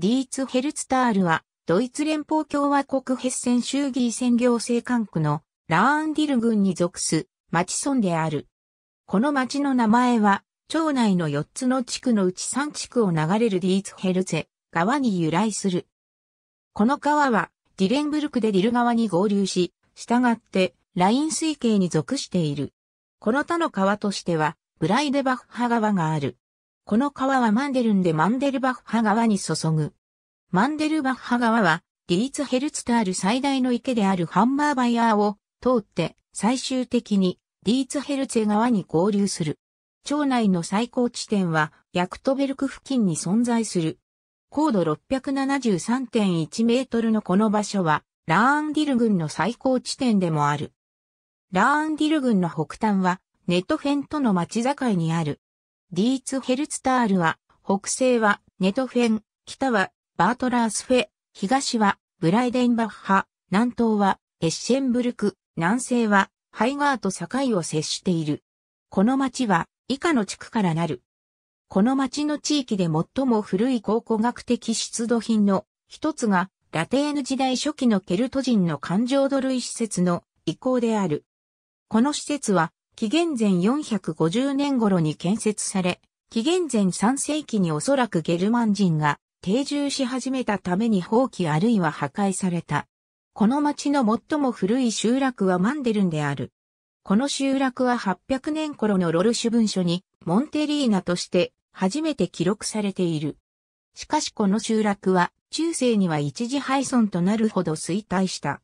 ディーツヘルツタールは、ドイツ連邦共和国ヘッセン州議選行政管区のラーンディル郡に属す町村である。この町の名前は、町内の4つの地区のうち3地区を流れるディーツヘルツェ川に由来する。この川は、ディレンブルクでディル川に合流し、従って、ライン水系に属している。この他の川としては、ブライデバッハ川がある。この川はマンデルンでマンデルバッハ川に注ぐ。マンデルバッハ川は、リーツヘルツタール最大の池であるハンマーバイヤーを通って最終的にリーツヘルツェ川に合流する。町内の最高地点はヤクトベルク付近に存在する。高度673.1メートルのこの場所はラーンディル郡の最高地点でもある。ラーンディル郡の北端はネットフェンとの町境にあるディーツヘルツタールは、北西はネトフェン、北はバートラースフェ、東はブライデンバッハ、南東はエッシェンブルク、南西はハイガーと境を接している。この町は以下の地区からなる。この町の地域で最も古い考古学的出土品の一つがラテーヌ時代初期のケルト人の環状土類施設の遺構である。この施設は紀元前450年頃に建設され、紀元前3世紀におそらくゲルマン人が定住し始めたために放棄あるいは破壊された。この町の最も古い集落はマンデルンである。この集落は800年頃のロルシュ文書にモンテリーナとして初めて記録されている。しかしこの集落は中世には一時廃村となるほど衰退した。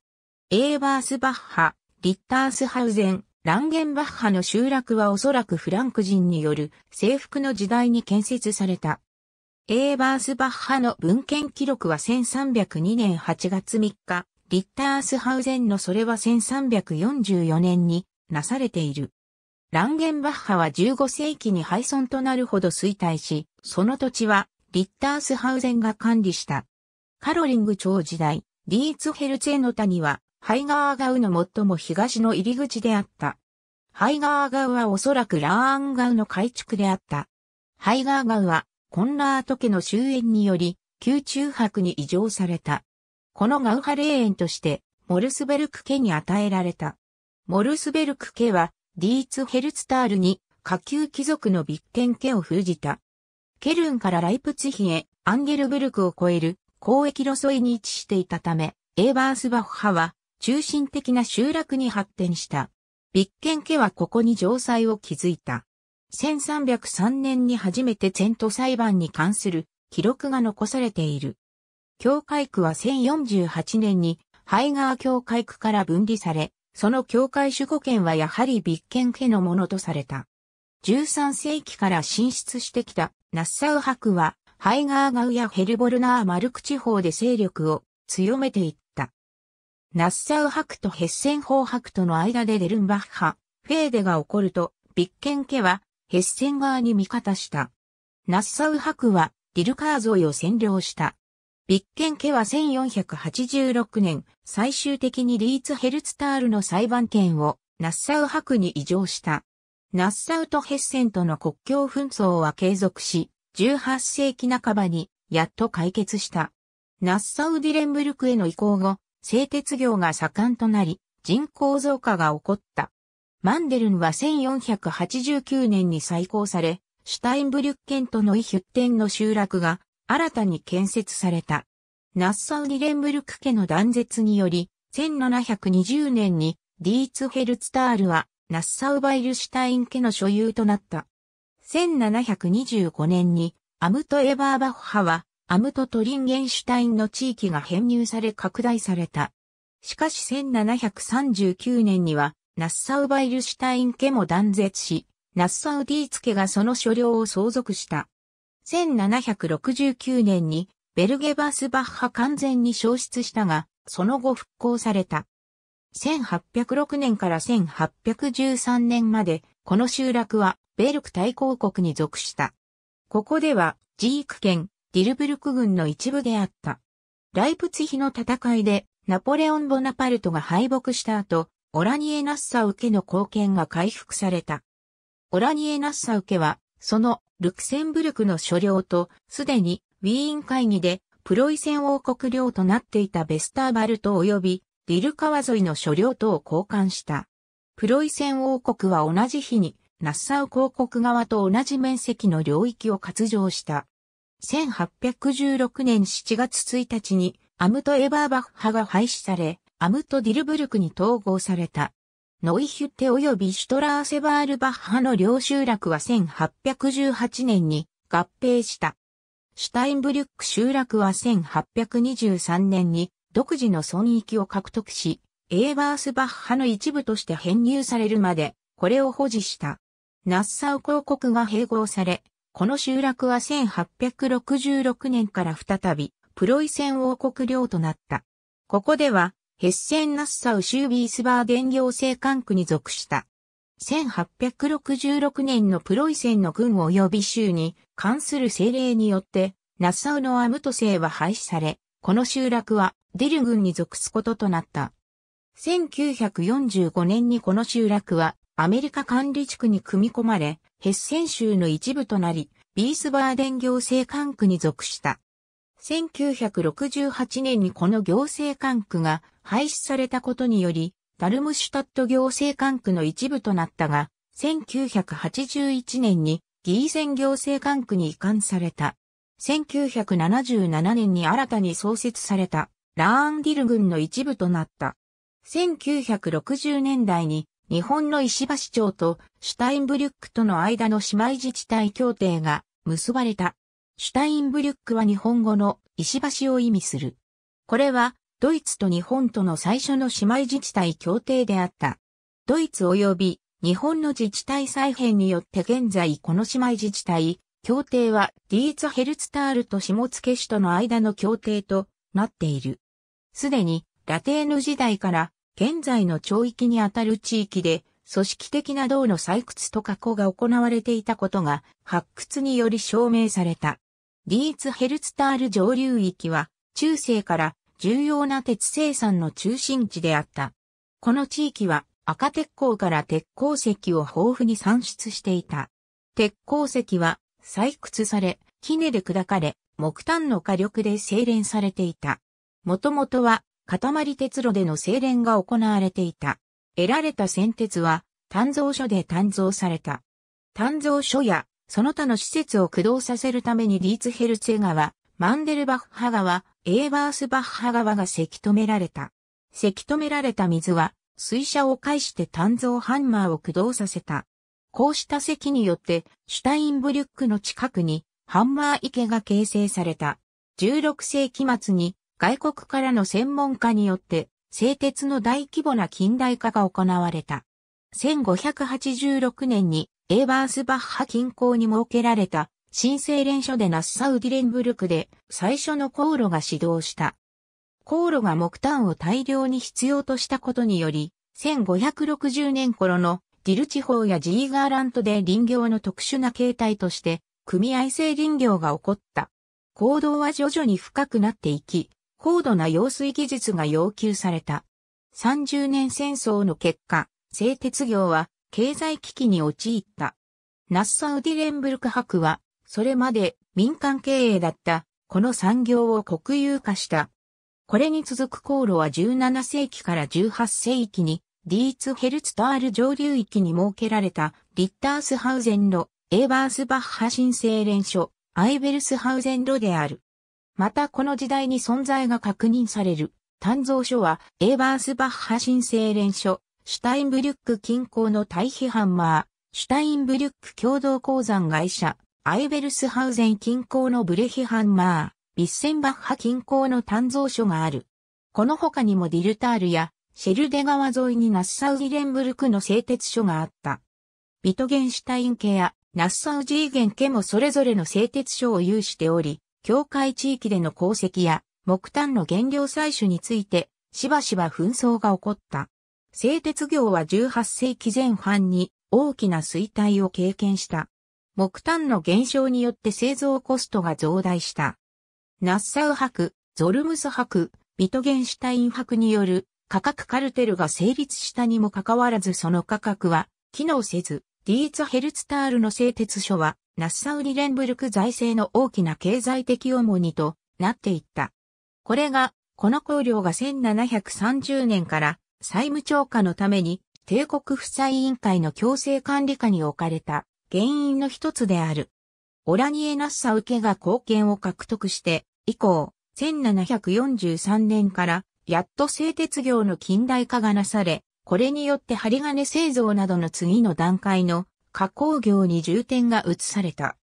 エーバースバッハ、リッタースハウゼン、ランゲンバッハの集落はおそらくフランク人による征服の時代に建設された。エーバースバッハの文献記録は1302年8月3日、リッタースハウゼンのそれは1344年になされている。ランゲンバッハは15世紀に廃村となるほど衰退し、その土地はリッタースハウゼンが管理した。カロリング朝時代、ディーツヘルツェの谷はハイガーガウの最も東の入り口であった。ハイガーガウはおそらくラーアンガウの改築であった。ハイガーガウは、コンラート家の終焉により、宮中博に移譲された。このガウハ霊園として、モルスベルク家に与えられた。モルスベルク家は、ディーツヘルツタールに、下級貴族のビッケン家を封じた。ケルンからライプツヒへ、アンゲルブルクを超える、交易路沿いに位置していたため、エーバースバッハは、中心的な集落に発展した。ビッケン家はここに城塞を築いた。1303年に初めて遷都裁判に関する記録が残されている。教会区は1048年にハイガー教会区から分離され、その教会守護権はやはりビッケン家のものとされた。13世紀から進出してきたナッサウ博はハイガーガウやヘルボルナーマルク地方で勢力を強めていった。ナッサウ博とヘッセン法博との間でデルンバッハ、フェーデが起こると、ビッケン家はヘッセン側に味方した。ナッサウ博はディルカー沿いを占領した。ビッケン家は1486年、最終的にリーツヘルツタールの裁判権をナッサウ博に移譲した。ナッサウとヘッセンとの国境紛争は継続し、18世紀半ばにやっと解決した。ナッサウ・ディレンブルクへの移行後、製鉄業が盛んとなり、人口増加が起こった。マンデルンは1489年に再興され、シュタインブリュッケントのイヒュッテンの集落が新たに建設された。ナッサウ・リレンブルク家の断絶により、1720年にディーツヘルツタールはナッサウ・バイルシュタイン家の所有となった。1725年にアムト・エバーバッハはアムトトリンゲンシュタインの地域が編入され拡大された。しかし1739年には、ナッサウバイルシュタイン家も断絶し、ナッサウディーツ家がその所領を相続した。1769年に、ベルゲバスバッハ完全に消失したが、その後復興された。1806年から1813年まで、この集落は、ベルク大公国に属した。ここでは、ジーク県、ディルブルク軍の一部であった。ライプツヒの戦いでナポレオン・ボナパルトが敗北した後、オラニエ・ナッサウ家の貢献が回復された。オラニエ・ナッサウ家は、そのルクセンブルクの所領と、すでにウィーン会議でプロイセン王国領となっていたベスターバルト及びディル川沿いの所領とを交換した。プロイセン王国は同じ日にナッサウ公国側と同じ面積の領域を割譲した。1816年7月1日にアムト・エバーバッハが廃止され、アムト・ディルブルクに統合された。ノイヒュッテ及びシュトラーセバールバッハの両集落は1818年に合併した。シュタインブリュック集落は1823年に独自の損益を獲得し、エーバースバッハの一部として編入されるまで、これを保持した。ナッサウ公国が併合され、この集落は1866年から再び、プロイセン王国領となった。ここでは、ヘッセン・ナッサウ州ビースバーデン行政管区に属した。1866年のプロイセンの軍及び州に関する政令によって、ナッサウのアムト制は廃止され、この集落はデル軍に属すこととなった。1945年にこの集落はアメリカ管理地区に組み込まれ、ヘッセン州の一部となり、ビースバーデン行政管区に属した。1968年にこの行政管区が廃止されたことにより、ダルムシュタット行政管区の一部となったが、1981年にギーゼン行政管区に移管された。1977年に新たに創設されたラーンディル郡の一部となった。1960年代に日本の石橋町とシュタインブリュックとの間の姉妹自治体協定が結ばれた。シュタインブリュックは日本語の石橋を意味する。これはドイツと日本との最初の姉妹自治体協定であった。ドイツ及び日本の自治体再編によって現在この姉妹自治体協定はディーツヘルツタールと下野市との間の協定となっている。すでにラテーヌ時代から現在の町域にあたる地域で、組織的な銅の採掘と加工が行われていたことが発掘により証明された。リーツヘルツタール上流域は中世から重要な鉄生産の中心地であった。この地域は赤鉄鋼から鉄鉱石を豊富に産出していた。鉄鉱石は採掘され、杵で砕かれ、木炭の火力で精錬されていた。もともとは塊鉄路での精錬が行われていた。得られた先鉄は、炭造所で炭造された。炭造所や、その他の施設を駆動させるためにリーツヘルツェ川、マンデルバッハ川、エーバースバッハ川がせき止められた。せき止められた水は、水車を介して炭造ハンマーを駆動させた。こうした石によって、シュタインブリュックの近くに、ハンマー池が形成された。16世紀末に外国からの専門家によって、製鉄の大規模な近代化が行われた。1586年にエーバースバッハ近郊に設けられた新生錬所でナッサウディレンブルクで最初の航路が始動した。航路が木炭を大量に必要としたことにより、1560年頃のディル地方やジーガーラントで林業の特殊な形態として組合制林業が起こった。行動は徐々に深くなっていき、高度な用水技術が要求された。30年戦争の結果、製鉄業は経済危機に陥った。ナッサウディレンブルク博は、それまで民間経営だったこの産業を国有化した。これに続く航路は17世紀から18世紀に、ディーツヘルツタール上流域に設けられたリッタースハウゼンロ、エーバースバッハ申請連所、アイベルスハウゼンロである。またこの時代に存在が確認される。炭造所は、エーバースバッハ新精錬所、シュタインブリュック近郊の対比ハンマー、シュタインブリュック共同鉱山会社、アイベルスハウゼン近郊のブレヒハンマー、ヴィッセンバッハ近郊の炭造所がある。この他にもディルタールや、シェルデ川沿いにナッサウギレンブルクの製鉄所があった。ビトゲンシュタイン家やナッサウジーゲン家もそれぞれの製鉄所を有しており、境界地域での鉱石や木炭の原料採取について、しばしば紛争が起こった。製鉄業は18世紀前半に大きな衰退を経験した。木炭の減少によって製造コストが増大した。ナッサウ博、ゾルムス博、ビトゲンシュタイン博による価格カルテルが成立したにもかかわらずその価格は機能せず、ディーツヘルツタールの製鉄所はナッサウリレンブルク財政の大きな経済的重荷となっていった。これが、この公領が1730年から債務超過のために帝国負債委員会の強制管理下に置かれた原因の一つである。オラニエ・ナッサウ家が貢献を獲得して以降、1743年からやっと製鉄業の近代化がなされ、これによって針金製造などの次の段階の加工業に重点が移された。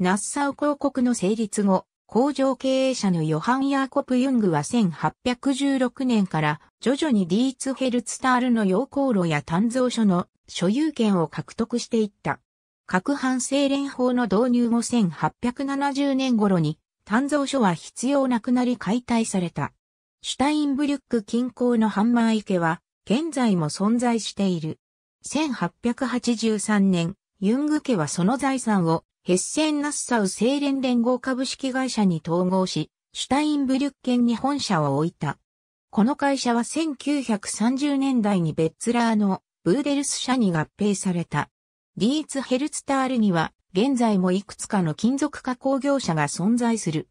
ナッサウ公告の成立後、工場経営者のヨハン・ヤーコプ・ユングは1816年から徐々にディーツヘルツタールの溶鉱炉や炭造所の所有権を獲得していった。各反政連法の導入後1870年頃に炭造所は必要なくなり解体された。シュタインブリュック近郊のハンマー池は現在も存在している。1883年、ユング家はその財産をヘッセン・ナッサウ精錬連合株式会社に統合し、シュタインブリュッケンに本社を置いた。この会社は1930年代にベッツラーのブーデルス社に合併された。ディーツヘルツタールには現在もいくつかの金属加工業者が存在する。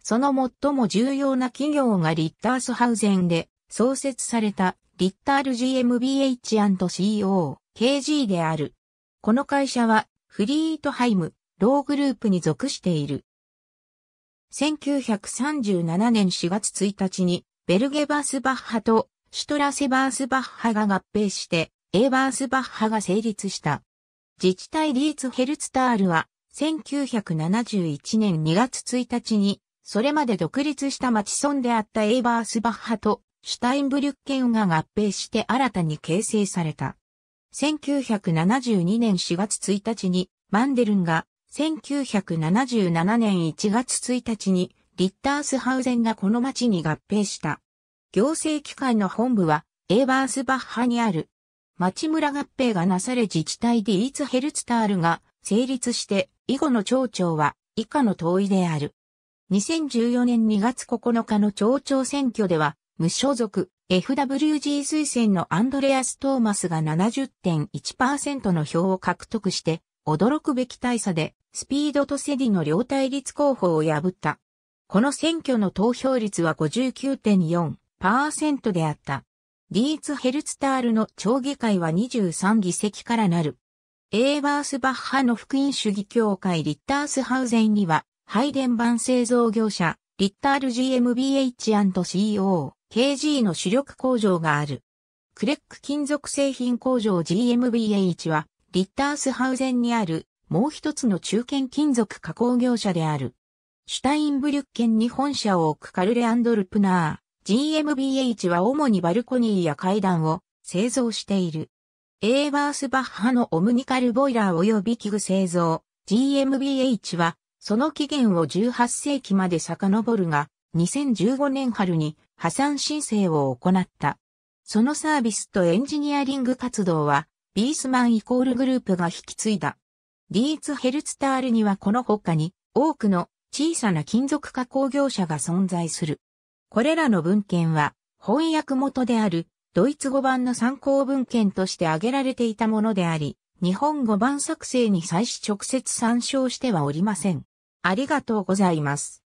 その最も重要な企業がリッタースハウゼンで創設されたリッタール GmbH&CO、KG である。この会社は、フリートハイム、ローグループに属している。1937年4月1日に、ベルゲバースバッハとシュトラセバースバッハが合併して、エーバースバッハが成立した。自治体リーツヘルツタールは、1971年2月1日に、それまで独立した町村であったエーバースバッハとシュタインブリュッケンが合併して新たに形成された。1972年4月1日にマンデルンが、1977年1月1日にリッタースハウゼンがこの町に合併した。行政機関の本部はエーバースバッハにある。町村合併がなされ自治体ディーツヘルツタールが成立して以後の町長は以下の遠いである。2014年2月9日の町長選挙では無所属、FWG 推薦のアンドレアス・トーマスが70.1%の票を獲得して、驚くべき大差で、スピードとセディの両対立候補を破った。この選挙の投票率は59.4%であった。リーツ・ヘルツタールの町議会は23議席からなる。エーバースバッハの福音主義協会リッタースハウゼンには、配電盤製造業者、リッタール GmbH&CO、KG の主力工場がある。クレック金属製品工場 GMBH は、リッタースハウゼンにある、もう一つの中堅金属加工業者である。シュタインブリュッケンに本社を置くカルレ・アンドルプナー。GMBH は主にバルコニーや階段を製造している。エーバースバッハのオムニカルボイラー及び器具製造。GMBH は、その期限を18世紀まで遡るが、2015年春に破産申請を行った。そのサービスとエンジニアリング活動は、ビースマンイコールグループが引き継いだ。リーツヘルツタールにはこの他に多くの小さな金属加工業者が存在する。これらの文献は翻訳元であるドイツ語版の参考文献として挙げられていたものであり、日本語版作成に際し直接参照してはおりません。ありがとうございます。